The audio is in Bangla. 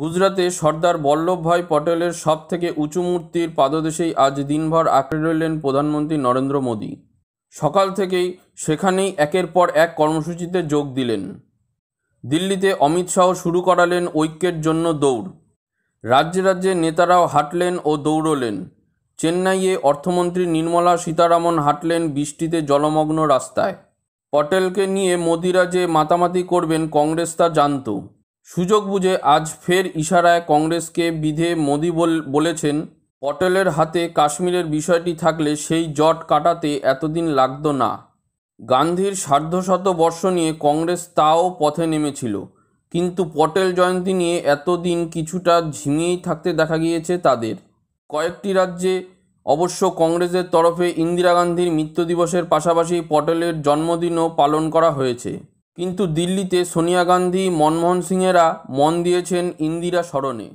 গুজরাতে সর্দার বল্লভভাই পটেলের সব থেকে উঁচু মূর্তির পাদদেশেই আজ দিনভর আঁকড়ে রইলেন প্রধানমন্ত্রী নরেন্দ্র মোদী সকাল থেকেই সেখানেই একের পর এক কর্মসূচিতে যোগ দিলেন দিল্লিতে অমিত শাহ শুরু করালেন ঐক্যের জন্য দৌড় রাজ্যে রাজ্যে নেতারাও হাঁটলেন ও দৌড়লেন চেন্নাইয়ে অর্থমন্ত্রী নির্মলা সীতারামন হাঁটলেন বৃষ্টিতে জলমগ্ন রাস্তায় পটেলকে নিয়ে মোদিরা যে মাতামাতি করবেন কংগ্রেস তা জানত সুযোগ বুঝে আজ ফের ইশারায় কংগ্রেসকে বিধে মোদি বলেছেন পটেলের হাতে কাশ্মীরের বিষয়টি থাকলে সেই জট কাটাতে এতদিন লাগত না গান্ধীর সার্ধশত বর্ষ নিয়ে কংগ্রেস তাও পথে নেমেছিল কিন্তু পটেল জয়ন্তী নিয়ে এতদিন কিছুটা ঝিঙেই থাকতে দেখা গিয়েছে তাদের কয়েকটি রাজ্যে অবশ্য কংগ্রেসের তরফে ইন্দিরা গান্ধীর মৃত্যু দিবসের পাশাপাশি পটেলের জন্মদিনও পালন করা হয়েছে কিন্তু দিল্লিতে সোনিয়া গান্ধী মনমোহন সিংয়েরা মন দিয়েছেন ইন্দিরা স্মরণে